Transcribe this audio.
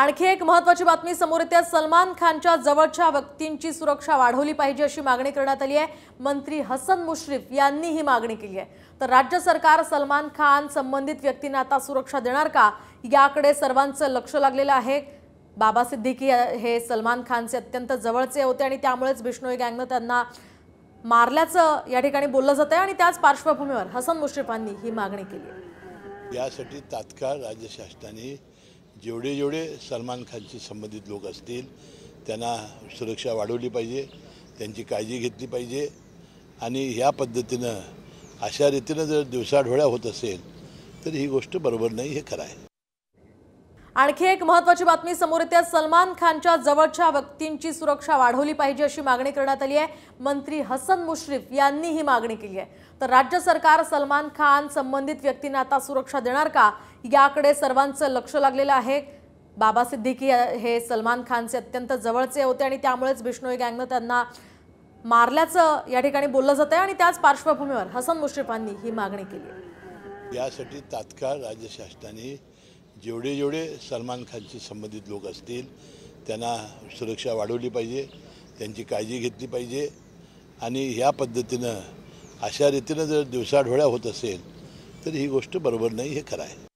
आणखी एक महत्वाची बातमी समोर येते सलमान खानच्या जवळच्या व्यक्तींची सुरक्षा वाढवली पाहिजे अशी मागणी करण्यात आली आहे मंत्री हसन मुश्रीफ यांनी ही मागणी केली आहे तर राज्य सरकार सलमान खान संबंधित व्यक्तींना आता सुरक्षा देणार का याकडे सर्वांचं लक्ष लागलेलं आहे बाबा सिद्दीकी हे सलमान खानचे अत्यंत जवळचे होते आणि त्यामुळेच बिष्णोई गँगनं त्यांना मारल्याचं या ठिकाणी बोललं आहे आणि त्याच पार्श्वभूमीवर हसन मुश्रीफांनी ही मागणी केली यासाठी तात्काळ राज्य शासनाने जेवढे जेवढे सलमान खानशी संबंधित लोक असतील त्यांना सुरक्षा वाढवली पाहिजे त्यांची काळजी घेतली पाहिजे आणि ह्या पद्धतीनं अशा रीतीनं जर दिवसाढोळ्या होत असेल तर ही गोष्ट बरोबर नाही हे खरं आणखी एक महत्वाची बातमी समोर येते सलमान खानच्या जवळच्या व्यक्तींची सुरक्षा वाढवली पाहिजे अशी मागणी करण्यात आली आहे मंत्री हसन मुश्रीफ यांनी ही मागणी केली आहे तर राज्य सरकार सलमान खान संबंधित व्यक्तींना आता सुरक्षा देणार का याकडे सर्वांचं लक्ष लागलेलं आहे बाबा सिद्दीकी हे सलमान खानचे अत्यंत जवळचे होते आणि त्यामुळेच बिष्णोई गँगनं त्यांना मारल्याचं या ठिकाणी बोललं जातं आणि त्याच पार्श्वभूमीवर हसन मुश्रीफांनी ही मागणी केली यासाठी तात्काळ राज्य शासनाने जेवढे जेवढे सलमान खानशी संबंधित लोक असतील त्यांना सुरक्षा वाढवली पाहिजे त्यांची काळजी घेतली पाहिजे आणि ह्या पद्धतीनं अशा रीतीनं जर दिवसाढोळ्या होत असेल तर ही गोष्ट बरोबर नाही हे खरं